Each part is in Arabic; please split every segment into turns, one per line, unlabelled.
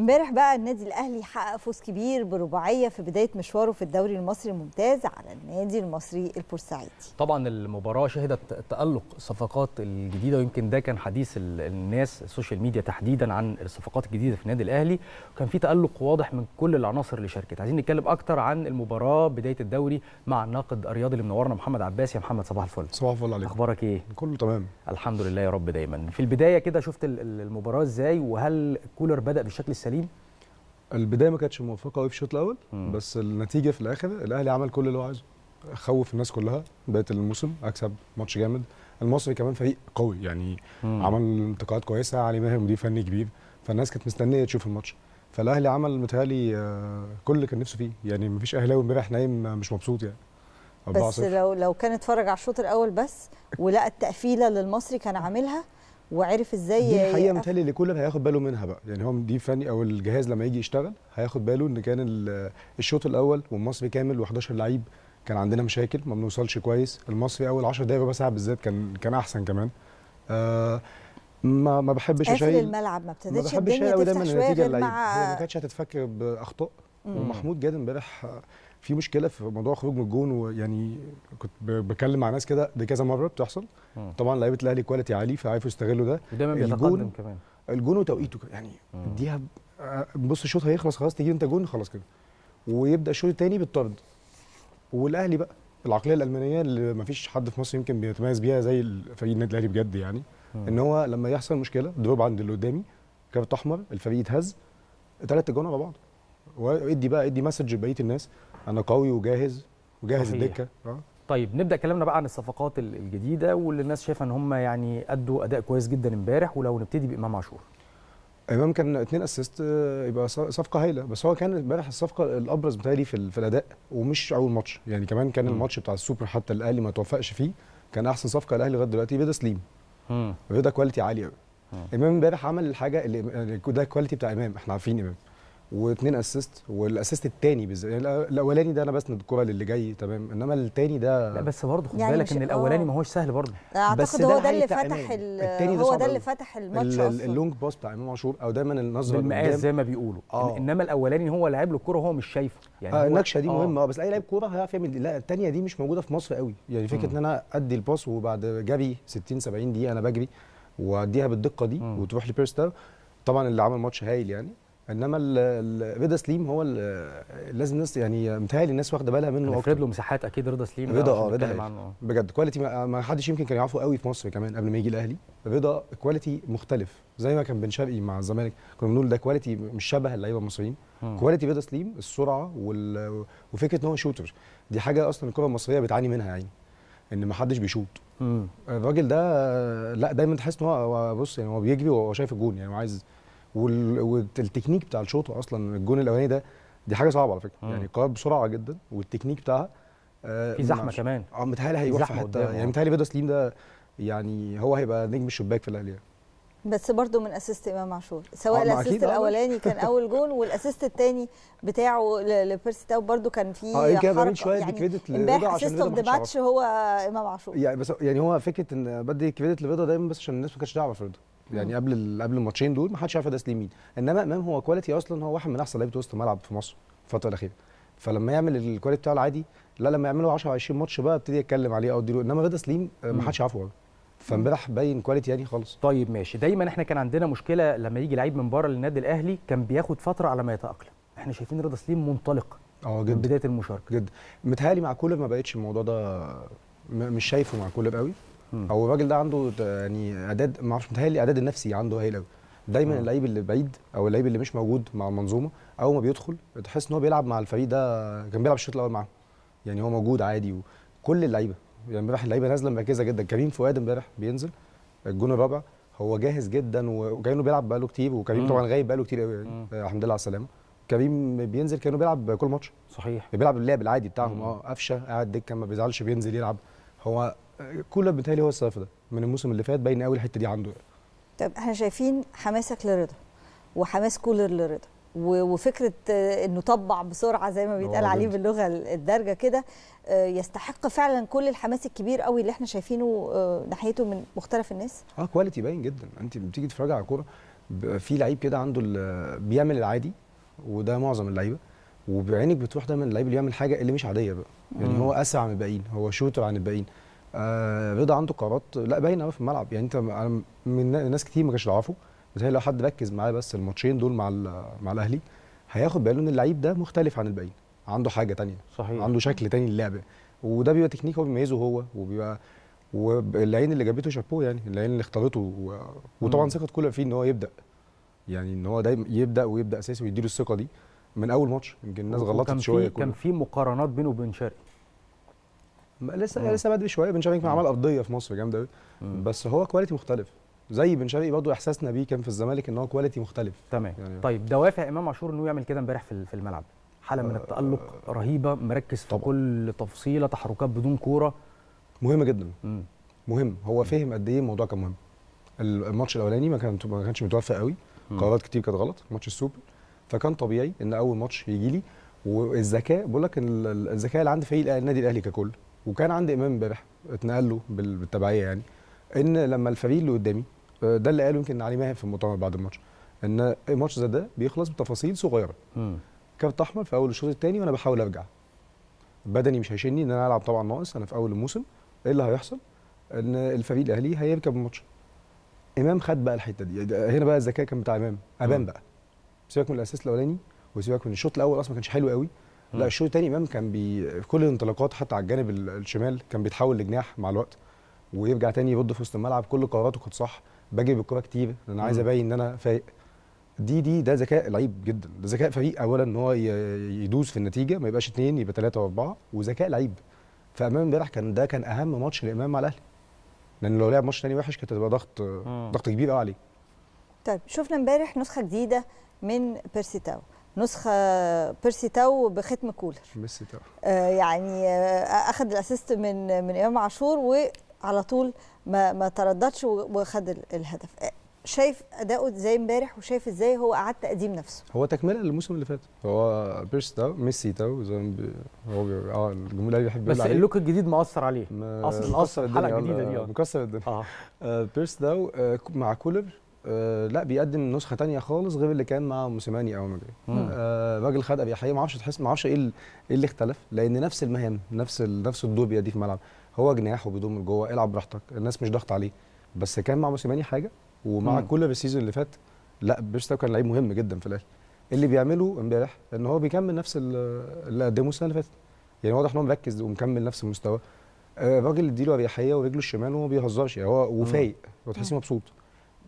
امبارح بقى النادي الاهلي حقق فوز كبير برباعيه في بدايه مشواره في الدوري المصري الممتاز على النادي المصري البورسعيدي
طبعا المباراه شهدت تالق الصفقات الجديده ويمكن ده كان حديث الناس السوشيال ميديا تحديدا عن الصفقات الجديده في النادي الاهلي وكان في تالق واضح من كل العناصر اللي شاركت عايزين نتكلم اكتر عن المباراه بدايه الدوري مع الناقد الرياضي اللي منورنا محمد عباس يا محمد صباح الفل صباح الفل عليك اخبارك ايه كله تمام الحمد لله يا رب دايما في البدايه كده شفت المباراه ازاي وهل كولر بدا بالشكل السريع سليم البدايه ما كانتش موفقه قوي في الشوط الاول مم. بس النتيجه في الاخر الاهلي عمل
كل اللي هو عايزه خوف الناس كلها بدايه الموسم اكسب ماتش جامد المصري كمان فريق قوي يعني مم. عمل انتقادات كويسه علي ماهر مدير فني كبير فالناس كانت مستنيه تشوف الماتش فالاهلي عمل متهيألي آه، كل اللي كان نفسه فيه يعني مفيش اهلاوي امبارح نايم مش مبسوط يعني بس لو
لو كان اتفرج على الشوط الاول بس ولقى التقفيله اللي المصري كان عاملها وعرف ازاي دي الحقيقه متهيألي
اللي كل هياخد باله منها بقى يعني هو دي فني او الجهاز لما يجي يشتغل هياخد باله ان كان الشوط الاول والمصري كامل و11 لعيب كان عندنا مشاكل ما بنوصلش كويس المصري اول 10 دقايق ربع ساعه بالذات كان كان احسن كمان آه ما ما بحبش اشيل الملعب ما ابتدتش الدنيا تفتح شويه مع... ما كانتش هتتفكر باخطاء ومحمود جاد امبارح في مشكله في موضوع خروج من الجون ويعني كنت بكلم مع ناس كده دي كذا مره بتحصل مم. طبعا لعيبه الاهلي كواليتي عالي فعارفوا يستغلوا ده ودايما بيتقدم كمان الجون وتوقيته يعني اديها آه، بص الشوط هيخلص خلاص تجيب انت جون خلاص كده ويبدا الشوط الثاني بالطرد والاهلي بقى العقليه الالمانيه اللي ما فيش حد في مصر يمكن بيتميز بيها زي فريق النادي الاهلي بجد يعني مم. ان هو لما يحصل مشكله دروب عند اللي قدامي كارت احمر الفريق يتهز ثلاث جون على بعض وادي بقى ادي مسج لبقيه الناس انا قوي وجاهز
وجاهز الدكه اه طيب نبدا كلامنا بقى عن الصفقات الجديده واللي الناس شايفه ان هم يعني ادوا اداء كويس جدا امبارح ولو نبتدي بامام عاشور امام كان اثنين اسيست
آه، يبقى صفقه هايله بس هو كان امبارح الصفقه الابرز بتاعي في, في الاداء ومش اول ماتش يعني كمان كان م. الماتش بتاع السوبر حتى الاهلي ما توفقش فيه كان احسن صفقه الاهلي لغايه دلوقتي بيدا سليم بيدا كواليتي عاليه امام امبارح عمل الحاجه اللي ده الكواليتي بتاع امام احنا عارفين امام واثنين اسيست والاسيست الثاني بالذات يعني الاولاني ده انا بسند الكوره للي جاي تمام انما الثاني ده لا بس برضه خد يعني بالك ان آه. الاولاني ما هوش سهل برضه اعتقد هو ده اللي
فتح هو ده اللي فتح الماتش اصلا اللونج باس بتاع امام عاشور او دايما النظره بالمقاس زي ما بيقولوا آه. انما الاولاني هو لاعب له الكوره وهو مش شايفه يعني آه النكشه دي آه. مهمه آه، بس اي لاعب كوره هيعرف
يعمل لا الثانيه دي مش موجوده في مصر قوي يعني فكره ان انا ادي الباس وبعد جري 60 70 دقيقه انا بجري واديها بالدقه دي وتروح لبيرستر طبعا اللي عمل ماتش هايل يعني انما رضا سليم هو لازم الناس يعني متهيألي الناس واخده بالها منه اكتر له
مساحات اكيد رضا سليم رضا اه رضا
بجد كواليتي ما حدش يمكن كان يعرفه قوي في مصر كمان قبل ما يجي الاهلي رضا كواليتي مختلف زي ما كان بن شرقي مع الزمالك كنا بنقول ده كواليتي مش شبه اللعيبه المصريين كواليتي رضا سليم السرعه وفكره ان هو شوتر دي حاجه اصلا الكره المصريه بتعاني منها يعني ان ما حدش بيشوط الراجل ده لا دايما تحس ان هو بص يعني هو بيجري وهو شايف الجون يعني هو عايز والتكنيك بتاع الشوط اصلا الجون الاولاني ده دي حاجه صعبه على فكره مم. يعني قرار بسرعه جدا والتكنيك بتاعها آه، في زحمه كمان اه متهيألي هيروح في حته يعني آه. متهيألي بيضا سليم ده يعني هو هيبقى نجم الشباك في الاهلي يعني.
بس برضه من اسيست امام عاشور سواء آه، الاسيست الاولاني كان اول جون والاسيست الثاني بتاعه لبيرسي تاو برضه كان فيه اه إيه، كده بيعمل شويه يعني كريدت لرضا عشان اسيست اوف ذا ماتش هو امام عاشور يعني
بس يعني هو فكره ان بدي كريدت لرضا دايما بس عشان الناس ما كانتش تعرف رضا يعني قبل قبل الماتشين دول ما حدش عارف ده مين انما امام هو كواليتي اصلا هو واحد من احسن لعيبه وسط الملعب في مصر الفتره الاخيره فلما يعمل الكواليتي بتاعه العادي
لا لما يعملوا 10 20 ماتش بقى ابتدي اتكلم عليه او اديله انما رضا سليم آه، ما حدش عارفه فامبارح باين كواليتي يعني خالص طيب ماشي دايما احنا كان عندنا مشكله لما يجي لعيب من بره للنادي الاهلي كان بياخد فتره على ما يتاقلم احنا شايفين رضا سليم منطلق اه جدا من بدايه المشاركه جدا متهيألي
مع كولر ما بقتش الموضوع ده مش شايفه مع كولر قوي او الراجل ده عنده يعني اعداد ما اعرفش متهيألي الاعداد النفسي عنده هايل قوي دايما اللعيب اللي بعيد او اللعيب اللي مش موجود مع المنظومه اول ما بيدخل تحس ان هو بيلعب مع الفريق ده كان بيلعب الشوط الاول معاهم يعني هو موجود عادي وكل اللعيبه يعني امبارح اللعيبه نازله مركزه جدا كريم فؤاد امبارح بينزل الجون الرابع هو جاهز جدا وكانه بيلعب بقاله كتير وكريم طبعا غايب بقاله كتير قوي يعني الحمد لله على السلامه كريم بينزل كانه بيلعب كل ماتش صحيح بيلعب اللعب العادي بتاعهم اه قفشه قاعد دكه ما بيزعلش بينزل يلعب هو كولر بيتهيألي هو السبب ده من الموسم اللي فات باين قوي الحته دي عنده
طب احنا شايفين حماسك لرضا وحماس كولر لرضا وفكره آه، انه طبع بسرعه زي ما بيتقال اه، عليه باللغه الدارجه كده آه، يستحق فعلا كل الحماس الكبير قوي اللي احنا شايفينه ناحيته من مختلف الناس
اه كواليتي باين جدا انت بتيجي تتفرجي على كوره في لعيب كده عنده بيعمل العادي وده معظم اللعيبه وبعينك بتروح دايما اللعيب اللي بيعمل حاجه اللي مش عاديه بقى يعني هو اسرع من الباقيين هو شوتر عن الباقيين آه، رضا عنده قرارات لا باينه قوي في الملعب يعني انت انا من ناس كتير ما كانش يعرفوا بس لو حد ركز معاه بس الماتشين دول مع مع الاهلي هياخد باله ان اللعيب ده مختلف عن الباقيين عنده حاجه تانية صحيح عنده شكل تاني للعبه وده بيبقى تكنيك هو بيميزه هو وبيبقى واللعين اللي جابته شابوه يعني العين اللي اختارته و... وطبعا ثقه كولر فيه ان هو يبدا يعني ان هو دايما يبدا ويبدا اساسي ويديله الثقه دي من اول ماتش يمكن الناس غلطت شويه كان في مقارنات بينه وبين شرقي لسه مم. لسه بدري شويه بن شرقي عمل ارضيه في مصر جامده بس هو
كواليتي مختلف زي بن شرقي برضه احساسنا بيه كان في الزمالك ان هو كواليتي مختلف تمام يعني طيب دوافع امام عاشور انه يعمل كده امبارح في الملعب حاله من آه. التالق رهيبه مركز في كل تفصيله تحركات بدون كوره مهم جدا مم. مهم هو فهم قد ايه الموضوع
كان مهم الماتش الاولاني ما كان ما كانش متوفق قوي قرارات كتير كانت غلط ماتش السوبر فكان طبيعي ان اول ماتش يجي لي والذكاء بقول لك الذكاء اللي عند فريق النادي الاهلي ككل وكان عندي امام امبارح اتنقل له بالتبعيه يعني ان لما الفريق اللي قدامي آه، ده اللي قاله يمكن علي ماهر في المؤتمر بعد الماتش ان الماتش زي ده بيخلص بتفاصيل صغيره كارت احمر في اول الشوط الثاني وانا بحاول ارجع بدني مش هيشيلني ان انا العب طبعا ناقص انا في اول الموسم ايه اللي هيحصل ان الفريق الاهلي هيركب الماتش امام خد بقى الحته دي هنا بقى الذكاء كان بتاع امام امام بقى سيبك من الاساس الاولاني وسيبك من الشوط الاول اصلا ما كانش حلو قوي لا الشوط الثاني امام كان بي... في كل الانطلاقات حتى على الجانب الشمال كان بيتحول لجناح مع الوقت ويرجع تاني يرد في وسط الملعب كل قراراته كانت صح باجي بالكوره كتير انا عايز ابين ان انا فايق دي دي ده ذكاء لعيب جدا ده ذكاء فريق اولا ان هو يدوس في النتيجه ما يبقاش اثنين يبقى ثلاثه واربعه وذكاء لعيب فامام امبارح كان ده كان اهم ماتش لامام مع الاهلي لان لو لعب ماتش تاني وحش كانت هتبقى ضغط ضغط كبير قوي عليه
طيب شفنا امبارح نسخه جديده من بيرسي تاو نسخه بيرسي تاو بختم كولر بيرسي تاو آه يعني آه, آه، اخذ الاسيست من من امام عاشور وعلى طول ما ما ترددش وخد الهدف آه، شايف اداؤه ازاي امبارح وشايف ازاي هو اعاد تقديم نفسه
هو تكمله للموسم اللي فات هو بيرسي تاو ميسي تاو زي ما هو اه الجمهور اللي بيحب بس اللوك
الجديد مؤثر عليه اصل اصل الحلقه الجديده دي اه مكسر الدنيا اه, آه
تاو ده مع كولر آه، لا بيقدم نسخه تانية خالص غير اللي كان مع موسيماني او مدري آه، راجل خد ابي حقيقه ما اعرفش تحس ما اعرفش ايه, إيه اللي, اختلف لان نفس المهام نفس نفس الدوبيا دي في الملعب هو جناح وبيضم لجوه العب براحتك الناس مش ضاغطه عليه بس كان مع موسيماني حاجه ومع مم. كل السيزون اللي فات لا بيستو كان لعيب مهم جدا في الاهلي اللي بيعمله امبارح ان هو بيكمل نفس اللي قدمه السنه اللي فاتت يعني واضح ان هو مركز ومكمل نفس المستوى آه، الراجل اديله اريحيه ورجله الشمال وما بيهزرش يعني هو وفايق وتحسيه مبسوط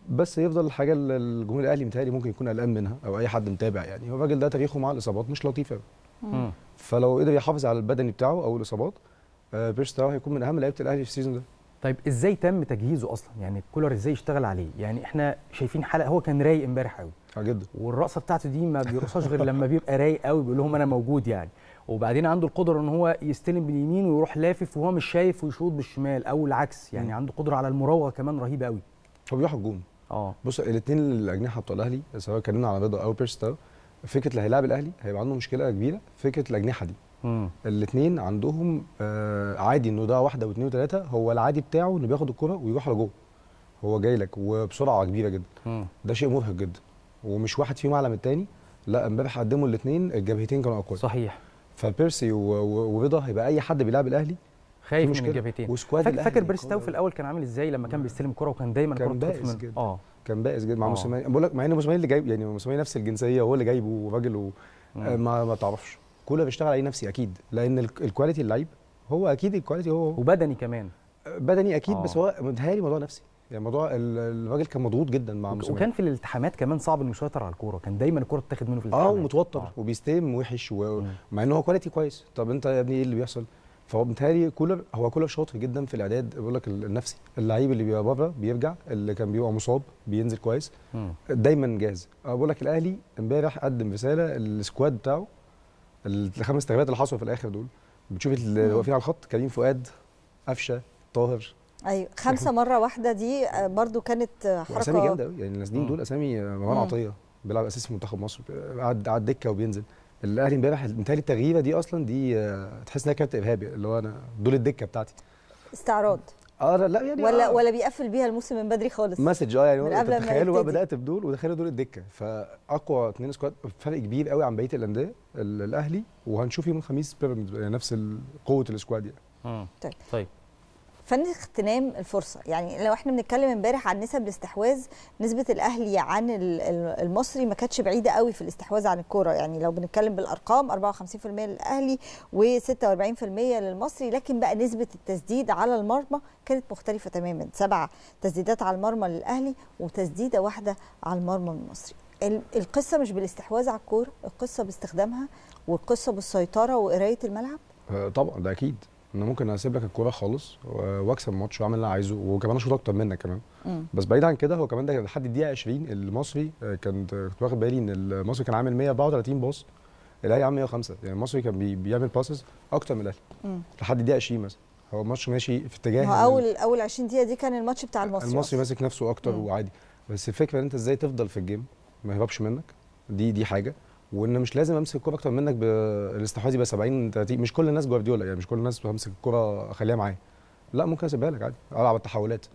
بس يفضل الحاجه اللي الجمهور الاهلي متهيألي ممكن يكون قلقان منها او اي حد متابع يعني هو الراجل ده تاريخه مع الاصابات مش لطيف قوي فلو قدر يحافظ على البدني بتاعه او
الاصابات آه، بيرستاو هيكون من اهم لعيبه الاهلي في السيزون ده طيب ازاي تم تجهيزه اصلا يعني كولر ازاي اشتغل عليه يعني احنا شايفين حلقه هو كان رايق امبارح قوي اه جدا والرقصه بتاعته دي ما بيرقصهاش غير لما بيبقى رايق قوي بيقول لهم انا موجود يعني وبعدين عنده القدره ان هو يستلم باليمين ويروح لافف وهو مش شايف ويشوط بالشمال او العكس يعني عنده قدره على المراوغه كمان رهيبه قوي هو بيروح الجون اه بص
الاثنين الاجنحه بتوع الاهلي سواء اتكلمنا على رضا او بيرستاو فكره اللي هيلاعب الاهلي هيبقى عنده مشكله كبيره فكره الاجنحه دي الاثنين عندهم آه عادي انه ده واحده واثنين وثلاثه هو العادي بتاعه انه بياخد الكره ويروح لجوه هو جاي لك وبسرعه كبيره جدا مم. ده شيء مرهق جدا ومش واحد فيهم اعلى من الثاني
لا امبارح قدموا الاثنين الجبهتين كانوا اقوى صحيح فبيرسي ورضا هيبقى اي حد بيلعب الاهلي خايف من الجبهتين فاكر, فاكر بيرستاو في الاول كان عامل ازاي لما كان نعم. بيستلم كرة وكان دايما كان بائس جدا اه كان بائس جدا مع آه. موسيماني
بقول لك مع ان موسيماني اللي جايب يعني موسيماني نفس الجنسيه هو اللي جايبه وراجل آه، ما ما تعرفش كولر بيشتغل عليه نفسي اكيد لان الكواليتي اللعيب
هو اكيد الكواليتي هو وبدني كمان آه، بدني اكيد أوه. بس هو متهيألي موضوع نفسي يعني موضوع الراجل كان مضغوط جدا مع موسيماني وكان في الالتحامات كمان صعب انه يسيطر على الكوره كان دايما الكوره تتاخد منه في الالتحامات
اه ومتوتر وبيستلم وحش ومع ان هو كواليتي كويس طب انت يا ابني ايه اللي بيحصل فهو بالتالي كولر هو كولر شاطر جدا في الاعداد بيقول لك النفسي اللعيب اللي بيبقى بره بيرجع اللي كان بيبقى مصاب بينزل كويس دايما جاهز أه، بقول لك الاهلي امبارح قدم رساله السكواد بتاعه الخمس تغييرات اللي حصلوا في الاخر دول بتشوف اللي واقفين على الخط كريم فؤاد قفشه طاهر
ايوه خمسه مره واحده دي أه، برضو كانت حركه اسامي جامده يعني النازلين دول
اسامي مروان عطيه بيلعب اساسي في منتخب مصر قعد على الدكه وبينزل الاهلي امبارح متهيألي التغييره دي اصلا دي آه، تحس انها كانت ارهابي اللي هو انا دول الدكه بتاعتي استعراض اه لا يعني ولا آه. ولا
بيقفل بيها الموسم من بدري خالص مسج اه يعني تخيلوا بقى بدات
بدول ودخلوا دول الدكه فاقوى اثنين سكواد فرق كبير قوي عن بقيه الانديه الاهلي وهنشوف يوم الخميس بيراميدز يعني نفس قوه السكواد يعني طيب طيب
فن اغتنام الفرصه يعني لو احنا بنتكلم امبارح عن نسب الاستحواذ نسبه الاهلي عن المصري ما كانتش بعيده قوي في الاستحواذ عن الكوره يعني لو بنتكلم بالارقام 54% للاهلي و46% للمصري لكن بقى نسبه التسديد على المرمى كانت مختلفه تماما سبعه تسديدات على المرمى للاهلي وتسديده واحده على المرمى المصري القصه مش بالاستحواذ على الكوره القصه باستخدامها والقصه بالسيطره وقرايه الملعب
آه، طبعا ده اكيد انا ممكن اسيب لك الكوره خالص واكسب الماتش واعمل اللي انا عايزه وكمان اشوط اكتر منك كمان مم. بس بعيد عن كده هو كمان ده لحد الدقيقه 20 المصري آه، كان كنت واخد بالي ان المصري كان عامل 134 باص الاهلي عامل 105 يعني المصري كان بي بيعمل باسز اكتر من الاهلي لحد الدقيقه 20 مثلا هو الماتش ماشي في اتجاه هو اول
يعني اول 20 دقيقه دي كان الماتش بتاع المصري المصري
ماسك نفسه اكتر مم. وعادي بس الفكره ان انت ازاي تفضل في الجيم ما يهربش منك دي دي حاجه وان مش لازم امسك الكوره اكتر منك بالاستحواذ يبقى 70 30 مش كل الناس جوارديولا يعني مش كل الناس بمسك الكوره اخليها معايا لا ممكن اسيبها لك عادي العب التحولات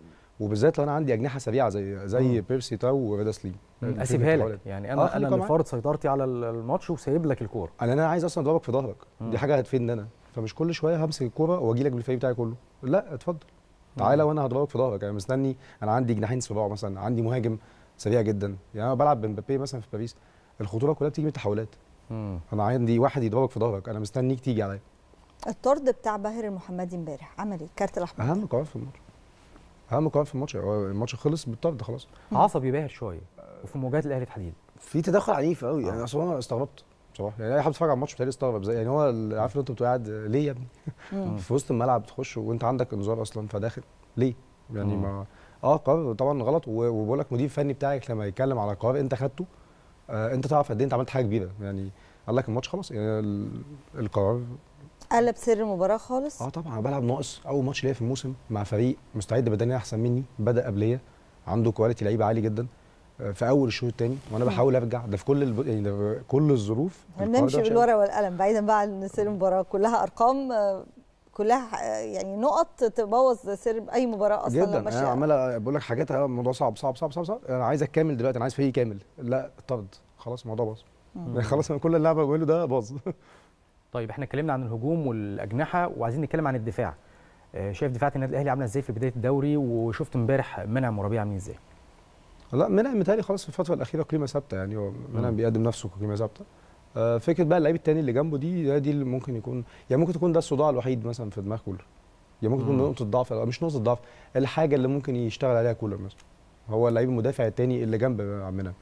وبالذات لو انا عندي اجنحه سريعه زي زي بيرسي تاو وريدا سليم اسيبها لك يعني انا آه انا اللي فارض سيطرتي على الماتش وسايب لك الكوره انا انا عايز اصلا اضربك في ظهرك دي حاجه هتفيدني انا فمش كل شويه همسك الكوره واجي لك بالفريق بتاعي كله لا اتفضل تعالى وانا هضربك في ظهرك انا مستني انا عندي جناحين صباع مثلا عندي مهاجم سريع جدا يعني انا بلعب بمبابي مثلا في باريس الخطوره كلها بتيجي من التحولات انا عندي واحد يضربك في ظهرك انا مستنيك تيجي عليا
الطرد بتاع باهر المحمدي امبارح عمل ايه الكارت الاحمر
اهم قرار في الماتش اهم قرار في الماتش الماتش
خلص بالطرد خلاص عصبي باهر شويه وفي مواجهه الاهلي تحديدا
في تدخل عنيف قوي يعني آه. اصلا انا استغربت صراحه يعني اي حد بيتفرج على الماتش بتاعي استغرب زي يعني هو عارف ان انت بتبقى قاعد ليه يا ابني في وسط الملعب تخش وانت عندك انذار اصلا فداخل ليه يعني ما اه قرار طبعا غلط وبقول لك مدير فني بتاعك لما يتكلم على قرار انت خدته آه، انت تعرف قد ايه انت عملت حاجه كبيره يعني قال لك الماتش خلاص يعني القرار
قلب سر المباراه خالص اه
طبعا انا بلعب ناقص اول ماتش ليا في الموسم مع فريق مستعد بدنيا احسن مني بدا قبليه عنده كواليتي لعيبه عالي جدا آه، في اول الشوط الثاني وانا بحاول ارجع ده في كل الب... يعني ده كل الظروف نمشي بالورقه
والقلم بعيدا بقى عن سير المباراه كلها ارقام آه، كلها يعني نقط تبوظ سر اي مباراه اصلا جدا انا
عمال بقول لك حاجات آه، الموضوع صعب صعب صعب صعب صعب انا عايزك كامل دلوقتي انا عايز فريق كامل لا طرد خلاص الموضوع باظ
خلاص كل اللعبه بقوله ده باظ طيب احنا اتكلمنا عن الهجوم والاجنحه وعايزين نتكلم عن الدفاع آه، شايف دفاعات النادي الاهلي عامله ازاي في بدايه الدوري وشفت امبارح منعم وربيع عاملين ازاي؟
لا منعم متهيألي خلاص في الفتره الاخيره قيمه ثابته يعني هو منعم بيقدم نفسه كقيمه ثابته آه، فكره بقى اللعيب التاني اللي جنبه دي دي اللي ممكن يكون يعني ممكن تكون ده الصداع الوحيد مثلا في دماغ كولر يعني ممكن تكون نقطه ضعف آه، مش نقطه ضعف الحاجه اللي ممكن يشتغل عليها كولر مثلا هو اللعيب المدافع التاني اللي جنب عمنا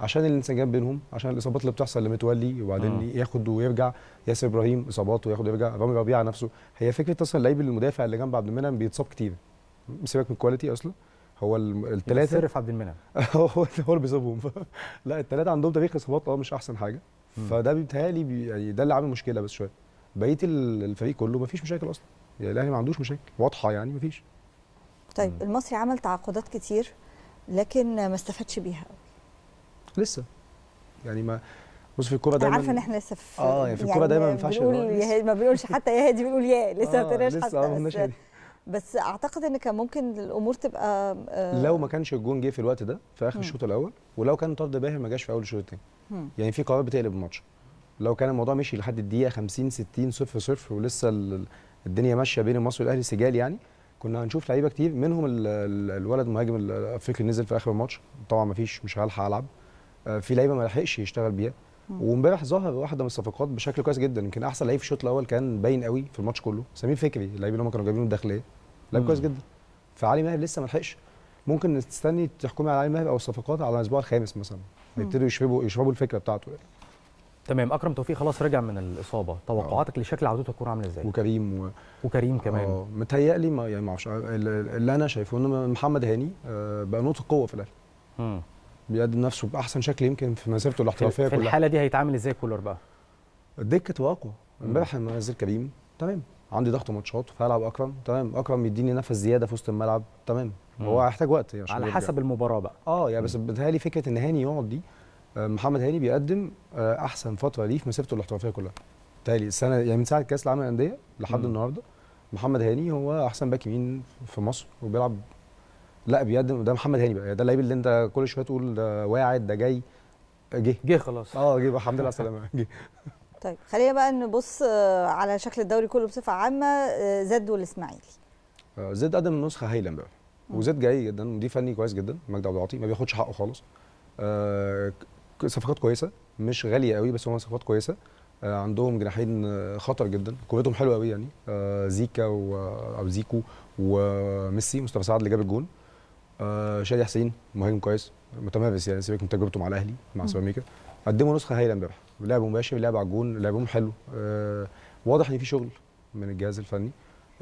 عشان الانسجام بينهم عشان الاصابات اللي بتحصل لمتولي وبعدين آه. ياخد ويرجع ياسر ابراهيم اصاباته ياخد ويرجع رامي ربيعه نفسه هي فكره اصلا اللعيب المدافع اللي جنب عبد المنعم بيتصاب كتير سيبك من الكواليتي اصلا هو الثلاثه في عبد المنعم هو هو اللي بيصابهم لا الثلاثه عندهم تاريخ اصابات اه مش احسن حاجه فده بيتهيألي بي يعني ده اللي عامل مشكله بس شويه بقيه الفريق كله مفيش مشاكل اصلا يعني الاهلي ما عندوش مشاكل واضحه يعني مفيش
طيب مم. المصري عمل تعاقدات كتير لكن ما استفادش بيها
لسه يعني ما
بص في الكوره دايما عارفه ان
احنا لسه في اه يعني في الكوره يعني دايما ما ينفعش بنقول ما بنقولش حتى يا هادي بنقول يا لسه آه ما حتى آه بس اعتقد ان كان ممكن الامور تبقى آه لو
ما كانش الجون جه في الوقت ده في اخر الشوط الاول ولو كان طرد باهر ما جاش في اول الشوط الثاني يعني في قرارات بتقلب الماتش لو كان الموضوع مشي لحد الدقيقه 50 60 0 0 ولسه الدنيا ماشيه بين مصر والاهلي سجال يعني كنا هنشوف لعيبه كتير منهم الولد المهاجم الافريقي اللي نزل في اخر الماتش طبعا ما فيش مش هلحق العب آه، في لعيبه ما لحقش يشتغل بيها وامبارح ظهر واحده من الصفقات بشكل كويس جدا يمكن احسن لعيب في الشوط الاول كان باين قوي في الماتش كله سمير فكري اللعيب اللي هم كانوا جايبينه الداخليه لعيب كويس جدا فعلي ماهر لسه ما لحقش ممكن تستني تحكمي على المهب او الصفقات على الاسبوع الخامس مثلا يبتدوا يشربوا يشربوا الفكره بتاعته يعني.
تمام اكرم توفيق خلاص رجع من الاصابه توقعاتك آه. لشكل عودته هتكون عامله ازاي وكريم و... وكريم كمان اه متهيألي ما يعني ما اعرفش اللي انا شايفه ان محمد هاني آه،
بقى نقطه قوه في الاهلي بيقدم نفسه باحسن شكل يمكن في مسيرته الاحترافيه كلها في الحاله دي
هيتعامل ازاي كولر بقى
الدكه تبقى اقوى امبارح نزل كريم تمام عندي ضغط ماتشات فهلعب اكرم تمام اكرم يديني نفس زياده في وسط الملعب تمام هو هيحتاج وقت عشان على حسب المباراه بقى اه يعني بس بتهيألي فكره ان هاني يقعد دي آه، محمد هاني بيقدم آه، احسن فتره ليه في مسيرته الاحترافيه كلها بتهيألي السنه يعني من ساعه كاس العالم للانديه لحد مم. النهارده محمد هاني هو احسن باك يمين في مصر وبيلعب لا بيقدم ده محمد هاني بقى يعني ده اللعيب اللي انت كل شويه تقول ده واعد ده جاي جه جه خلاص اه جه الحمد لله على السلامه جه
طيب خلينا بقى نبص آه، على شكل الدوري كله بصفه عامه آه، زد والاسماعيلي
آه، زد قدم نسخه هايله امبارح وزد جاي جدا مدير فني كويس جدا مجدي عبد العاطي ما بياخدش حقه خالص صفقات كويسه مش غاليه قوي بس هم صفقات كويسه عندهم جناحين خطر جدا كورتهم حلوه قوي يعني زيكا او زيكو وميسي مصطفى سعد اللي جاب الجون شادي حسين مهاجم كويس متمافس يعني سيبك من تجربته مع الاهلي مع سيراميكا قدموا نسخه هايله امبارح لعب مباشر لعب على الجون لعبهم حلو آه واضح ان في شغل من الجهاز الفني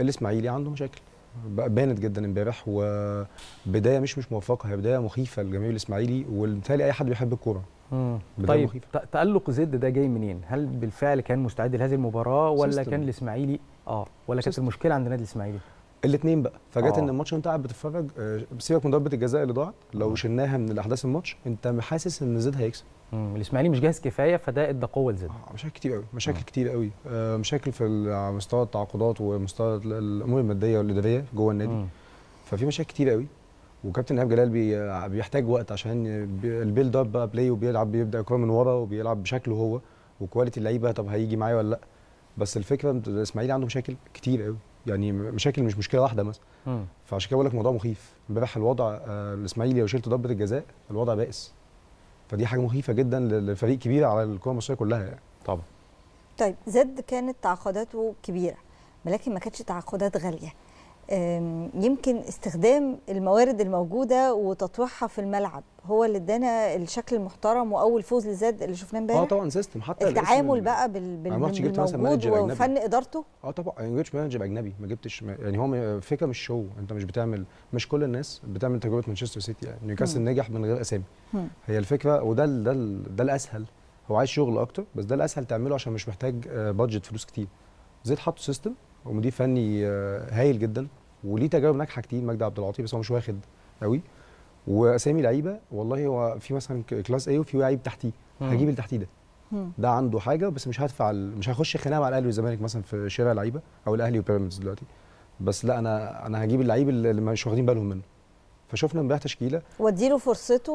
الاسماعيلي عنده مشاكل بانت جدا امبارح وبدايه مش مش
موفقه هي بدايه مخيفه
للجماهير الاسماعيلي وبالتالي اي حد بيحب الكوره
طيب مخيفة. تالق زد ده جاي منين هل بالفعل كان مستعد لهذه المباراه ولا سيستم. كان الاسماعيلي اه ولا كانت المشكله عند النادي الاسماعيلي الاثنين بقى فجأة ان
الماتش وانت قاعد بتتفرج آه، سيبك من ضربه الجزاء اللي ضاعت لو شلناها من احداث الماتش انت حاسس ان زيد هيكسب الاسماعيلي مش جاهز كفايه
فده ادى قوه لزد آه،
مشاكل كتير قوي مشاكل مم. كتير قوي آه، مشاكل في مستوى التعاقدات ومستوى الامور الماديه والاداريه جوه النادي مم. ففي مشاكل كتير قوي وكابتن ايهاب جلال بي آه، بيحتاج وقت عشان البيلد اب بقى بلاي وبيلعب بيبدا كوره من ورا وبيلعب بشكله هو وكواليتي اللعيبه طب هيجي معايا ولا لا بس الفكره الاسماعيلي عنده مشاكل كتير قوي يعني مشاكل مش مشكله واحده مثلا فعشان كده بقول لك موضوع مخيف امبارح الوضع الاسماعيلي لو شلت ضربه الجزاء الوضع بائس فدي حاجه مخيفه جدا لفريق كبير على الكره المصريه كلها يعني طبعا
طيب زد كانت تعاقداته كبيره ولكن ما كانتش تعاقدات غاليه يمكن استخدام الموارد الموجوده وتطويحها في الملعب هو اللي ادانا الشكل المحترم واول فوز لزاد اللي شفناه امبارح اه طبعا
سيستم حتى التعامل
بقى بال بال وفن ادارته
اه طبعا ما جبتش مانجر اجنبي ما جبتش يعني هو فكره مش شو انت مش بتعمل مش كل الناس بتعمل تجربه مانشستر سيتي يعني نيوكاسل نجح من غير اسامي هي الفكره وده ده ده الاسهل هو عايز شغل اكتر بس ده الاسهل تعمله عشان مش محتاج بادجت آه، فلوس كتير زيد حط سيستم ومدير فني آه، هايل جدا وليه تجارب ناجحه كتير مجدي عبد العاطي بس هو مش واخد قوي واسامي لعيبه والله هو في مثلا كلاس اي وفي لعيب تحتيه هجيب اللي تحتيه ده ده عنده حاجه بس مش هدفع مش هخش خناقه مع الاهلي والزمالك مثلا في شراء لعيبه او الاهلي وبيراميدز دلوقتي بس لا انا انا هجيب اللعيب اللي مش واخدين بالهم منه فشفنا امبارح تشكيله
واديله فرصته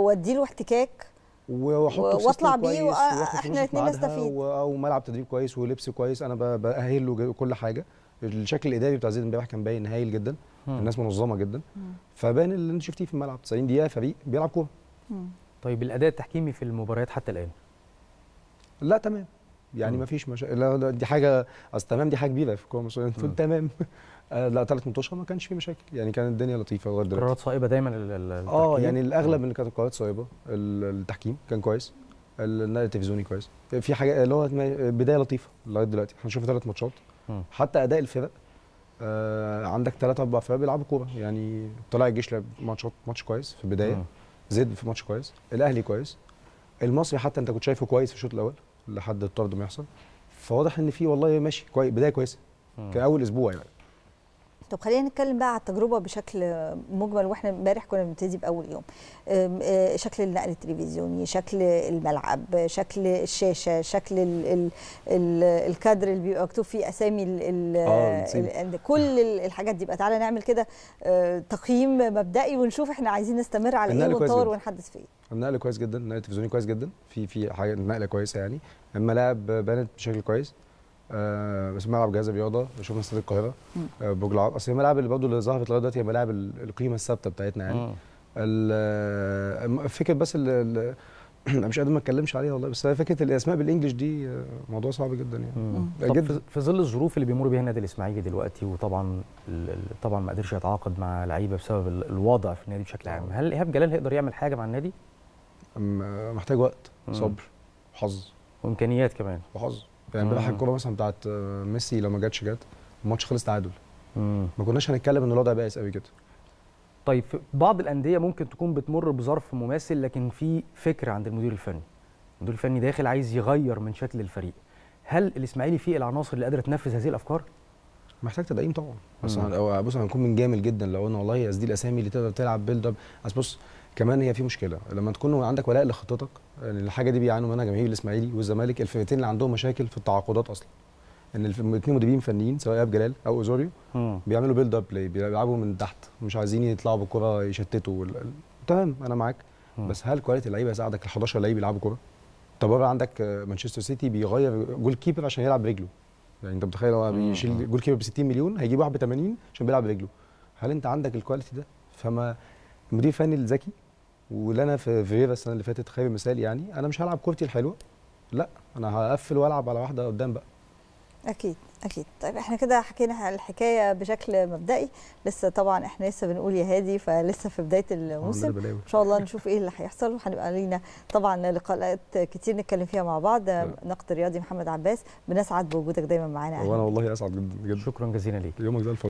واديله احتكاك واطلع بيه واحنا الاثنين نستفيد
او ملعب تدريب كويس ولبس كويس انا باهل له كل حاجه الشكل الاداري بتاع زيد امبارح كان باين هايل جدا مم. الناس منظمه جدا فبان اللي انت شفتيه في الملعب 90 دقيقه فريق بيلعب كوره
طيب الاداء التحكيمي في المباريات حتى الان
لا تمام يعني ما فيش مشا... لا, لا دي حاجه اصل تمام دي حاجه كبيره في الكوره المصريه تقول تمام آه، لا ثلاث منتشر ما كانش في مشاكل يعني كانت الدنيا لطيفه لغايه دلوقتي قرارات صائبه دايما
التحكيم اه يعني
الاغلب ان كانت قرارات صائبه التحكيم كان كويس النقل التلفزيوني كويس في حاجه اللي هو بدايه لطيفه لغايه دلوقتي احنا شفنا ثلاث ماتشات حتى اداء الفرق آه عندك ثلاثة أربع فرق بيلعبوا كورة يعني طلع الجيش لعب ماتشات ماتش كويس في البداية زد في ماتش كويس الأهلي كويس المصري حتى أنت كنت شايفه كويس في الشوط الأول لحد الطرد ما يحصل فواضح إن في والله ماشي كويس بداية كويسة كأول أسبوع يعني
طب خلينا نتكلم بقى على التجربه بشكل مجمل واحنا امبارح كنا بنبتدي باول يوم شكل النقل التلفزيوني شكل الملعب شكل الشاشه شكل الـ الـ الـ الكادر اللي بيبقى مكتوب فيه اسامي الـ الـ آه، كل الحاجات دي بقى تعالى نعمل كده تقييم مبدئي ونشوف احنا عايزين نستمر على ايه ونطور ونحدث في ايه
النقل كويس جدا النقل التلفزيوني كويس جدا في في حاجه نقله كويسه يعني الملاعب بنت بشكل كويس آه، بس ملعب جهاز الرياضه بشوف استاد القاهره آه، برج العرب اصل الملاعب اللي برضه اللي ظهرت لغايه دلوقتي هي ملاعب القيمه الثابته بتاعتنا يعني آه، فكره بس ال انا مش قادر ما اتكلمش عليها والله بس فكره الاسماء بالانجلش دي موضوع صعب جدا يعني جدا
في ظل الظروف اللي بيمر بيها النادي الاسماعيلي دلوقتي وطبعا طبعا ما قدرش يتعاقد مع لعيبه بسبب الوضع في النادي بشكل عام هل ايهاب جلال هيقدر يعمل حاجه مع النادي محتاج وقت صبر
وحظ وامكانيات كمان وحظ يعني امبارح آه. الكوره مثلا بتاعت آه، ميسي لو ما جاتش جت
الماتش خلص تعادل ما كناش هنتكلم ان الوضع بائس قوي كده طيب بعض الانديه ممكن تكون بتمر بظرف مماثل لكن في فكره عند المدير الفني المدير الفني داخل عايز يغير من شكل الفريق هل الاسماعيلي فيه العناصر اللي قادره تنفذ هذه الافكار محتاج تدعيم
طبعا
بس بص هنكون بنجامل جدا لو انا والله دي الاسامي اللي تقدر تلعب بيلد اب اصل بص كمان هي في مشكله لما تكون عندك ولاء لخطتك ان الحاجه دي بيعانوا منها جماهير الاسماعيلي والزمالك الفرقتين اللي عندهم مشاكل في التعاقدات اصلا ان الاثنين مدربين فنيين سواء ايهاب جلال او اوزوريو بيعملوا بيلد اب بلاي بيلعبوا من تحت مش عايزين يطلعوا بالكره يشتتوا تمام انا معاك بس هل كواليتي اللعيبه هيساعدك ال 11 لعيب يلعبوا كوره؟ طب بره عندك مانشستر آه، سيتي بيغير جول كيبر عشان يلعب برجله يعني انت متخيل هو بيشيل جول كيبر ب 60 مليون هيجيب واحد ب 80 عشان بيلعب برجله هل انت عندك الكواليتي ده فما المدير الفني الذكي واللي انا في فيفا السنه اللي فاتت خايب مثال يعني انا مش هلعب كورتي الحلوه لا انا هقفل والعب على واحده قدام بقى
اكيد اكيد طيب احنا كده حكينا الحكايه بشكل مبدئي لسه طبعا احنا لسه بنقول يا هادي فلسه في بدايه الموسم ان شاء الله نشوف ايه اللي هيحصل وهنبقى لينا طبعا لقاءات كتير نتكلم فيها مع بعض نعم. نقد رياضي محمد عباس بنسعد بوجودك دايما معانا وانا والله اسعد جدا جدا شكرا جزيلا ليك يومك زي الفل